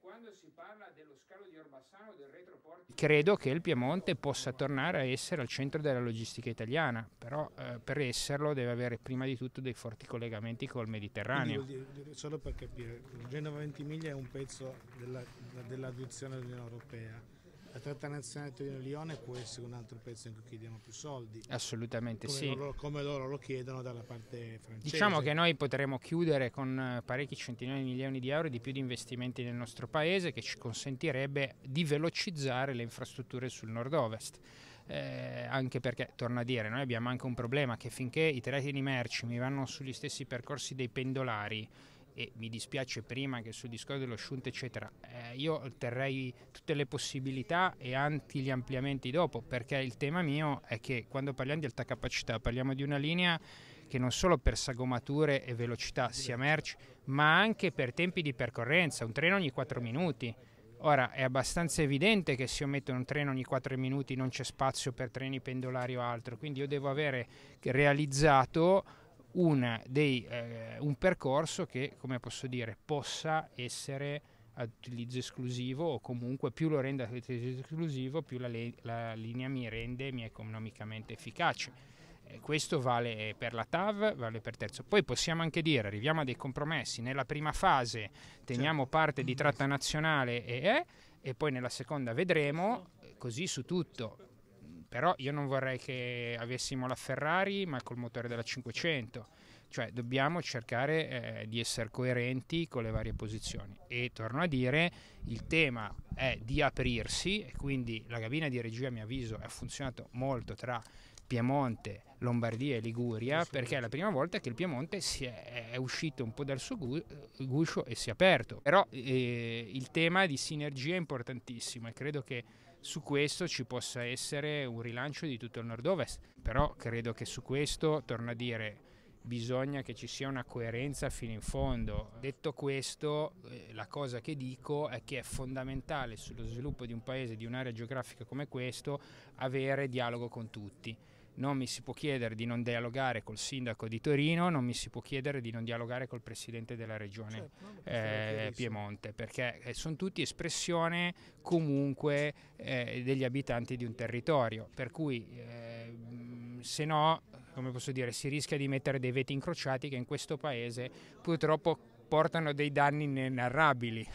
quando si parla dello scalo di Orbassano del retroporti... Credo che il Piemonte possa tornare a essere al centro della logistica italiana, però eh, per esserlo deve avere prima di tutto dei forti collegamenti col Mediterraneo. Dire, solo per capire, Genova ventimiglia è un pezzo della, dell'adozione dell'Unione Europea la tratta nazionale Torino-Lione può essere un altro pezzo in cui chiediamo più soldi. Assolutamente come sì. Loro, come loro lo chiedono dalla parte francese. Diciamo che noi potremo chiudere con eh, parecchi centinaia di milioni di euro di più di investimenti nel nostro paese che ci consentirebbe di velocizzare le infrastrutture sul nord-ovest. Eh, anche perché, torno a dire, noi abbiamo anche un problema che finché i treni merci mi vanno sugli stessi percorsi dei pendolari e mi dispiace prima che sul discorso dello shunt eccetera eh, io terrei tutte le possibilità e anche gli ampliamenti dopo perché il tema mio è che quando parliamo di alta capacità parliamo di una linea che non solo per sagomature e velocità sia merci, ma anche per tempi di percorrenza un treno ogni 4 minuti Ora è abbastanza evidente che se io metto un treno ogni 4 minuti non c'è spazio per treni pendolari o altro, quindi io devo avere realizzato dei, eh, un percorso che, come posso dire, possa essere ad utilizzo esclusivo o comunque più lo renda ad utilizzo esclusivo, più la, le- la linea mi rende mi economicamente efficace. questo vale per la TAV, vale per terzo. Poi possiamo anche dire, arriviamo a dei compromessi, nella prima fase teniamo cioè, parte di tratta nazionale e, e, e poi nella seconda vedremo, così su tutto però io non vorrei che avessimo la Ferrari ma col motore della 500 cioè dobbiamo cercare eh, di essere coerenti con le varie posizioni e torno a dire il tema è di aprirsi e quindi la cabina di regia a mio avviso ha funzionato molto tra Piemonte, Lombardia e Liguria perché è la prima volta che il Piemonte è, è, uscito un po' dal suo gu- guscio e si è aperto però eh, il tema di sinergia è importantissimo e credo che su questo ci possa essere un rilancio di tutto il nord-ovest, però credo che su questo, torno a dire, bisogna che ci sia una coerenza fino in fondo. Detto questo, eh, la cosa che dico è che è fondamentale sullo sviluppo di un paese, di un'area geografica come questo, avere dialogo con tutti non mi si può chiedere di non dialogare col sindaco di Torino, non mi si può chiedere di non dialogare col presidente della regione cioè, eh, Piemonte, perché eh, sono tutti espressione comunque eh, degli abitanti di un territorio, per cui eh, se no, come posso dire, si rischia di mettere dei veti incrociati che in questo paese purtroppo portano dei danni inenarrabili.